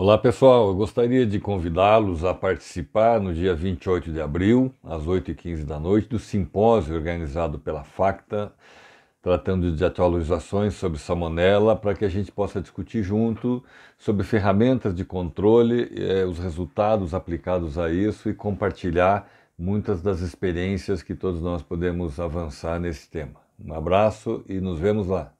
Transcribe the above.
Olá pessoal, eu gostaria de convidá-los a participar no dia 28 de abril, às 8h15 da noite, do simpósio organizado pela FACTA, tratando de atualizações sobre salmonela, para que a gente possa discutir junto sobre ferramentas de controle, eh, os resultados aplicados a isso e compartilhar muitas das experiências que todos nós podemos avançar nesse tema. Um abraço e nos vemos lá!